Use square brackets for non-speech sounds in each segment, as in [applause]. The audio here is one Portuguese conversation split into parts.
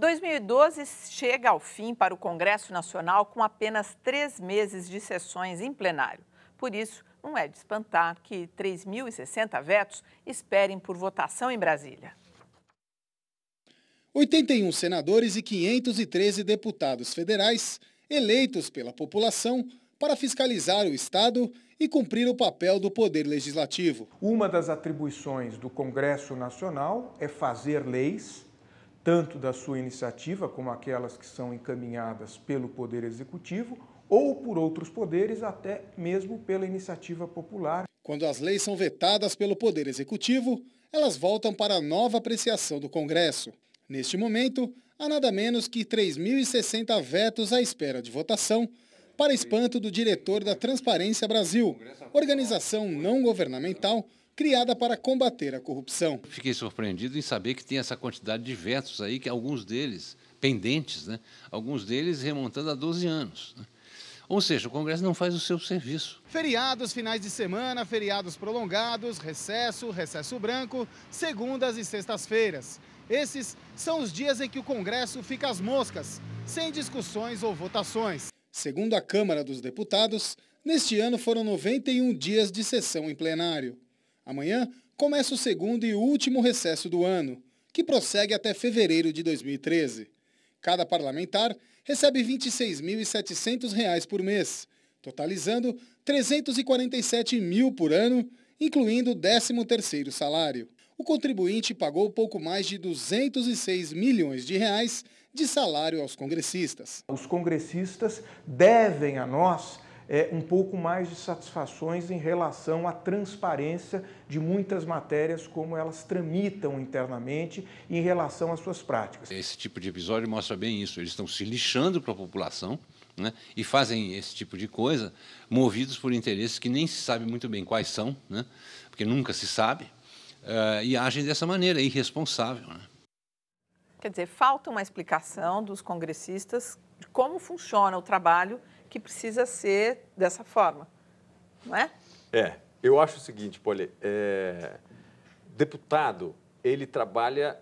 2012 chega ao fim para o Congresso Nacional com apenas três meses de sessões em plenário. Por isso, não é de espantar que 3.060 vetos esperem por votação em Brasília. 81 senadores e 513 deputados federais, eleitos pela população para fiscalizar o Estado e cumprir o papel do Poder Legislativo. Uma das atribuições do Congresso Nacional é fazer leis tanto da sua iniciativa como aquelas que são encaminhadas pelo Poder Executivo ou por outros poderes, até mesmo pela iniciativa popular. Quando as leis são vetadas pelo Poder Executivo, elas voltam para a nova apreciação do Congresso. Neste momento, há nada menos que 3.060 vetos à espera de votação, para espanto do diretor da Transparência Brasil, organização não governamental criada para combater a corrupção. Fiquei surpreendido em saber que tem essa quantidade de vetos aí, que alguns deles pendentes, né? alguns deles remontando a 12 anos. Né? Ou seja, o Congresso não faz o seu serviço. Feriados, finais de semana, feriados prolongados, recesso, recesso branco, segundas e sextas-feiras. Esses são os dias em que o Congresso fica às moscas, sem discussões ou votações. Segundo a Câmara dos Deputados, neste ano foram 91 dias de sessão em plenário. Amanhã começa o segundo e último recesso do ano, que prossegue até fevereiro de 2013. Cada parlamentar recebe R$ 26.700 por mês, totalizando R$ 347 mil por ano, incluindo o 13º salário. O contribuinte pagou pouco mais de 206 milhões de reais de salário aos congressistas. Os congressistas devem a nós é, um pouco mais de satisfações em relação à transparência de muitas matérias, como elas tramitam internamente em relação às suas práticas. Esse tipo de episódio mostra bem isso. Eles estão se lixando para a população né, e fazem esse tipo de coisa movidos por interesses que nem se sabe muito bem quais são, né, porque nunca se sabe, uh, e agem dessa maneira, é irresponsável. Né. Quer dizer, falta uma explicação dos congressistas de como funciona o trabalho que precisa ser dessa forma, não é? É, eu acho o seguinte, Poli, é... deputado, ele trabalha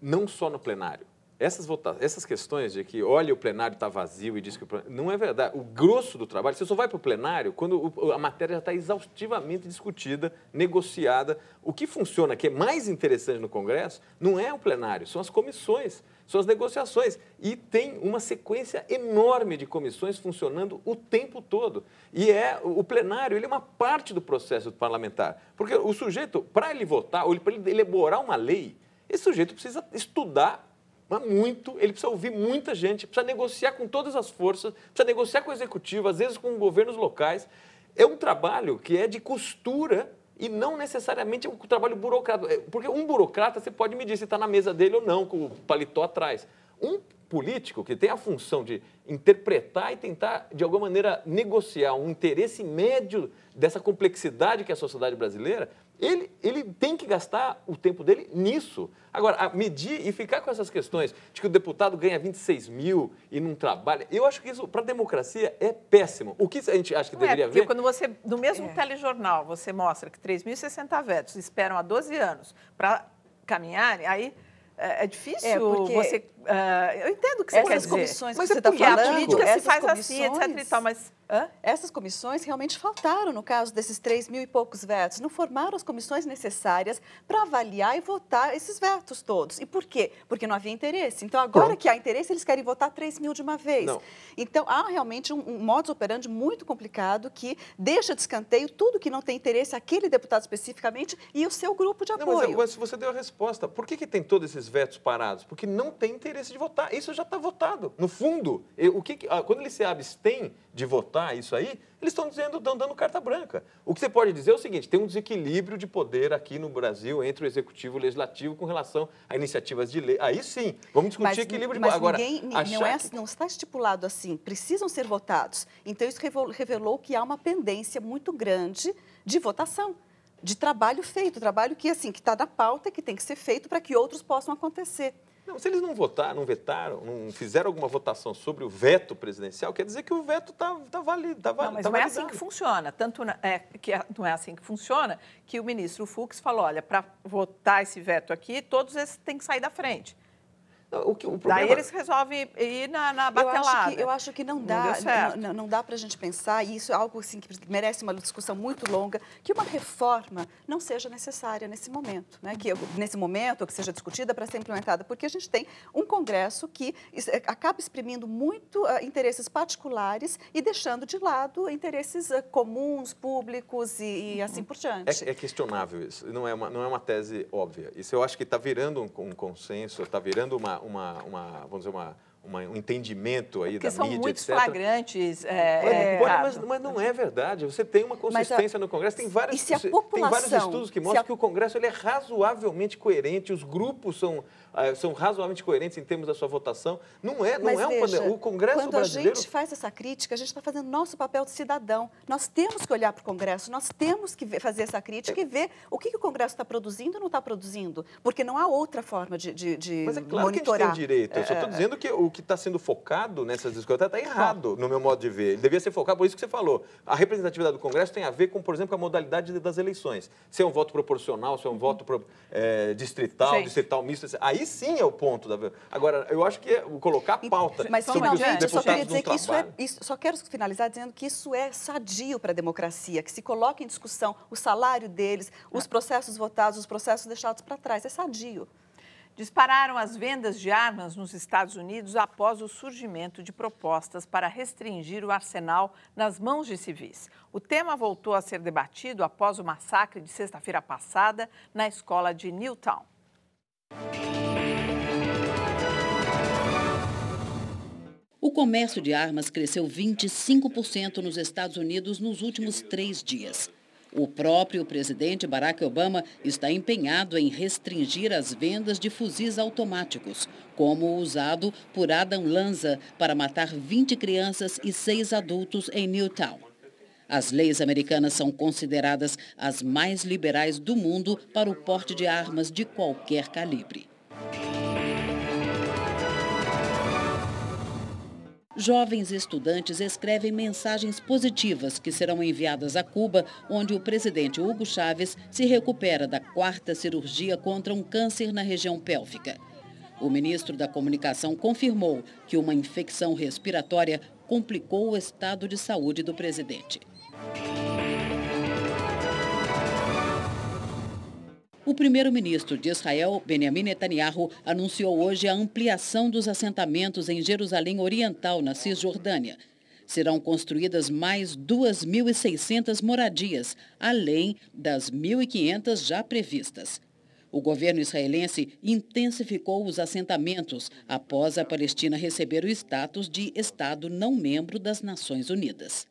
não só no plenário, essas, vota essas questões de que, olha, o plenário está vazio e diz que o plenário... Não é verdade. O grosso do trabalho, você só vai para o plenário quando o, a matéria já está exaustivamente discutida, negociada. O que funciona, que é mais interessante no Congresso, não é o plenário, são as comissões, são as negociações. E tem uma sequência enorme de comissões funcionando o tempo todo. E é o plenário, ele é uma parte do processo parlamentar. Porque o sujeito, para ele votar, ou para ele elaborar uma lei, esse sujeito precisa estudar mas muito, ele precisa ouvir muita gente, precisa negociar com todas as forças, precisa negociar com o executivo, às vezes com governos locais. É um trabalho que é de costura e não necessariamente é um trabalho burocrático. É, porque um burocrata, você pode medir se está na mesa dele ou não, com o paletó atrás. Um político que tem a função de interpretar e tentar, de alguma maneira, negociar um interesse médio dessa complexidade que é a sociedade brasileira, ele, ele tem que gastar o tempo dele nisso. Agora, medir e ficar com essas questões de que o deputado ganha 26 mil e não trabalha, eu acho que isso, para a democracia, é péssimo. O que a gente acha que não é, deveria é, ver... quando você, no mesmo é. telejornal, você mostra que 3.060 vetos esperam há 12 anos para caminhar, aí é, é difícil é, você Uh, eu entendo que você Essas quer dizer. comissões mas que você está falando. A política se faz assim, etc. E tal, mas... Hã? Essas comissões realmente faltaram no caso desses três mil e poucos vetos. Não formaram as comissões necessárias para avaliar e votar esses vetos todos. E por quê? Porque não havia interesse. Então, agora que há interesse, eles querem votar três mil de uma vez. Não. Então, há realmente um, um modus operandi muito complicado que deixa de escanteio tudo que não tem interesse, aquele deputado especificamente e o seu grupo de apoio. Não, mas, mas você deu a resposta. Por que, que tem todos esses vetos parados? Porque não tem interesse interesse de votar. Isso já está votado. No fundo, o que, ah, quando eles se abstêm de votar isso aí, eles estão dizendo, estão dando carta branca. O que você pode dizer é o seguinte: tem um desequilíbrio de poder aqui no Brasil entre o executivo e o legislativo com relação a iniciativas de lei. Aí sim, vamos discutir mas, equilíbrio mas de poder. Agora, ninguém, não, é, que... não está estipulado assim, precisam ser votados. Então, isso revelou que há uma pendência muito grande de votação de trabalho feito, trabalho que assim que está na pauta, que tem que ser feito para que outros possam acontecer. Não, se eles não votaram, não vetaram, não fizeram alguma votação sobre o veto presidencial, quer dizer que o veto está tá, tá válido. Tá, não, mas tá não validado. é assim que funciona. Tanto na, é, que é, não é assim que funciona que o ministro Fux falou: olha, para votar esse veto aqui, todos esses têm que sair da frente. O que, o problema... Daí eles resolvem ir na, na Eu acho, que, eu acho que não dá, não, não, não dá para a gente pensar, e isso é algo assim, que merece uma discussão muito longa, que uma reforma não seja necessária nesse momento, né? que nesse momento que seja discutida para ser implementada, porque a gente tem um Congresso que é, acaba exprimindo muito uh, interesses particulares e deixando de lado interesses uh, comuns, públicos e, e uhum. assim por diante. É, é, questionável isso, não é, uma, não é uma tese óbvia. Isso eu acho que está virando um, um consenso, está virando uma, uma, uma vamos dizer, uma, uma, um entendimento aí é Porque da mídia, etc. são muito flagrantes. É, é pode, é, mas, mas, não é verdade. Você tem uma consistência a, no Congresso. Tem, várias, tem vários estudos que mostram a, que o Congresso ele é razoavelmente coerente, os grupos são, ah, são razoavelmente coerentes em termos da sua votação. Não é, não é um veja, O Congresso quando brasileiro... Quando a gente faz essa crítica, a gente está fazendo nosso papel de cidadão. Nós temos que olhar para o Congresso, nós temos que ver, fazer essa crítica é. e ver o que, que o Congresso está produzindo ou não está produzindo, porque não há outra forma de, de, de mas é claro monitorar. Que a gente tem direito. Eu só estou é, dizendo que o que está sendo focado nessas discussões está tá tá. errado, no meu modo de ver. Ele devia ser focado, por isso que você falou. A representatividade do Congresso tem a ver com, por exemplo, com a modalidade das eleições. Se é um voto proporcional, se é um voto pro, é, distrital, sim. distrital misto. Aí sim é o ponto. Da... Agora, eu acho que é colocar pauta. Mas, sobre finalmente, só queria dizer que isso é. Isso, só quero finalizar dizendo que isso é sadio para a democracia, que se coloca em discussão o salário deles, os é. processos votados, os processos deixados para trás. É sadio dispararam as vendas de armas nos Estados Unidos após o surgimento de propostas para restringir o arsenal nas mãos de civis. O tema voltou a ser debatido após o massacre de sexta-feira passada na escola de Newtown. O comércio de armas cresceu 25% nos Estados Unidos nos últimos três dias. O próprio presidente Barack Obama está empenhado em restringir as vendas de fuzis automáticos, como o usado por Adam Lanza para matar 20 crianças e 6 adultos em Newtown. As leis americanas são consideradas as mais liberais do mundo para o porte de armas de qualquer calibre. Jovens estudantes escrevem mensagens positivas que serão enviadas a Cuba, onde o presidente Hugo Chávez se recupera da quarta cirurgia contra um câncer na região pélvica. O ministro da Comunicação confirmou que uma infecção respiratória complicou o estado de saúde do presidente. O primeiro-ministro de Israel, Benjamin Netanyahu, anunciou hoje a ampliação dos assentamentos em Jerusalém Oriental, na Cisjordânia. Serão construídas mais 2.600 moradias, além das 1.500 já previstas. O governo israelense intensificou os assentamentos após a Palestina receber o status de Estado não membro das Nações Unidas.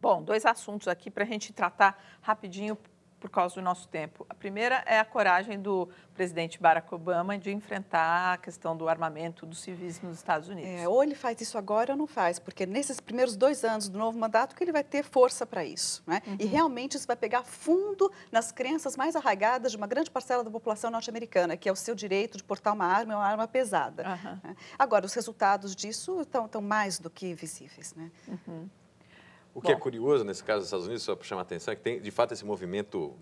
Bom, dois assuntos aqui para a gente tratar rapidinho por causa do nosso tempo. A primeira é a coragem do presidente Barack Obama de enfrentar a questão do armamento dos civis nos Estados Unidos. É, ou ele faz isso agora ou não faz, porque nesses primeiros dois anos do novo mandato que ele vai ter força para isso. Né? Uhum. E realmente isso vai pegar fundo nas crenças mais arraigadas de uma grande parcela da população norte-americana, que é o seu direito de portar uma arma, é uma arma pesada. Uhum. Agora, os resultados disso estão, estão mais do que visíveis. Né? Uhum. O que é Bom. é curioso nesse caso dos Estados Unidos, só para chamar a atenção, é que tem de fato esse movimento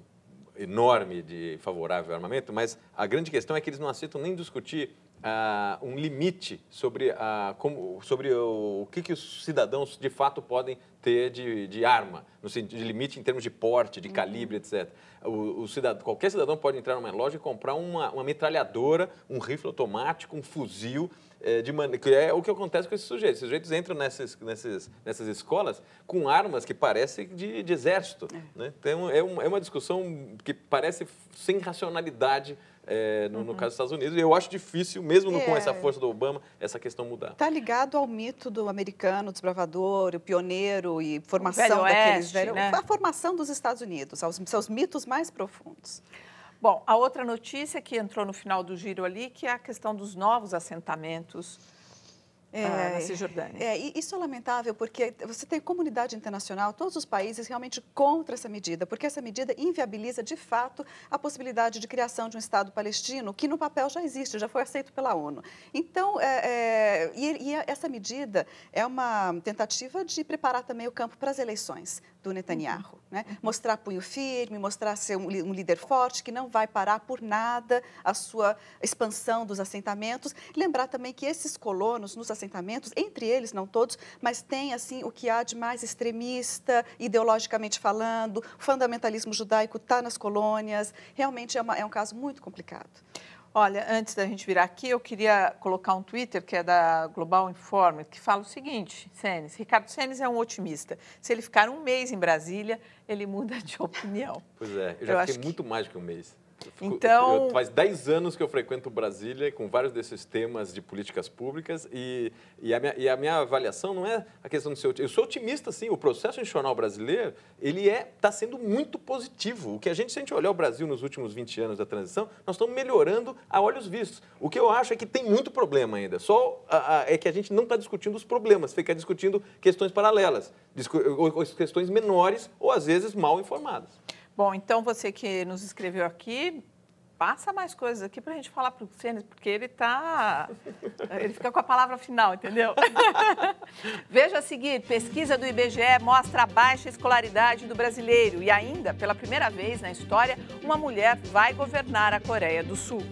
enorme de favorável ao armamento, mas a grande questão é que eles não aceitam nem discutir uh, um limite sobre, uh, como, sobre o, o que, que os cidadãos de fato podem ter de, de arma, no sentido de limite em termos de porte, de uhum. calibre, etc. O, o cidadão, qualquer cidadão pode entrar numa loja e comprar uma, uma metralhadora, um rifle automático, um fuzil é, de man... que é o que acontece com esses sujeitos. Esses sujeitos entram nessas, nessas, nessas escolas com armas que parecem de, de exército. É. Né? Então, é, um, é uma discussão que parece sem racionalidade é, no, uhum. no, caso dos Estados Unidos. E eu acho difícil, mesmo é. com essa força do Obama, essa questão mudar. Está ligado ao mito do americano, desbravador, o pioneiro e formação o velho daqueles Oeste, velhos, né? A formação dos Estados Unidos, aos seus mitos mais profundos. Bom, a outra notícia que entrou no final do giro ali, que é a questão dos novos assentamentos ah, é, ah, na Cisjordânia. É, e isso é lamentável porque você tem comunidade internacional, todos os países realmente contra essa medida, porque essa medida inviabiliza de fato a possibilidade de criação de um Estado palestino, que no papel já existe, já foi aceito pela ONU. Então, é, é, e, e essa medida é uma tentativa de preparar também o campo para as eleições do Netanyahu. Uhum. Né? Mostrar punho firme, mostrar ser um, um, líder forte que não vai parar por nada a sua expansão dos assentamentos. Lembrar também que esses colonos nos assentamentos, entre eles, não todos, mas tem assim o que há de mais extremista, ideologicamente falando, o fundamentalismo judaico está nas colônias. Realmente é, uma, é um caso muito complicado. Olha, antes da gente virar aqui, eu queria colocar um Twitter que é da Global Informer, que fala o seguinte, Senes, Ricardo Senes é um otimista. Se ele ficar um mês em Brasília, ele muda de [laughs] opinião. Pois é, eu já eu fiquei muito que... mais que um mês então. Eu, faz 10 anos que eu frequento Brasília com vários desses temas de políticas públicas e, e, a, minha, e a minha avaliação não é a questão do seu. Eu sou otimista, sim. O processo institucional brasileiro ele está é, tá sendo muito positivo. O que a gente, se a gente olhar o Brasil nos últimos 20 anos da transição, nós estamos melhorando a olhos vistos. O que eu acho é que tem muito problema ainda. Só a, a, é que a gente não está discutindo os problemas, fica discutindo questões paralelas, discu questões menores ou às vezes mal informadas. Bom, então você que nos escreveu aqui, passa mais coisas aqui para a gente falar para o Senes, porque ele tá, [laughs] ele fica com a palavra final, entendeu? [laughs] Veja a seguir, pesquisa do IBGE mostra a baixa escolaridade do brasileiro e ainda, pela primeira vez na história, uma mulher vai governar a Coreia do Sul.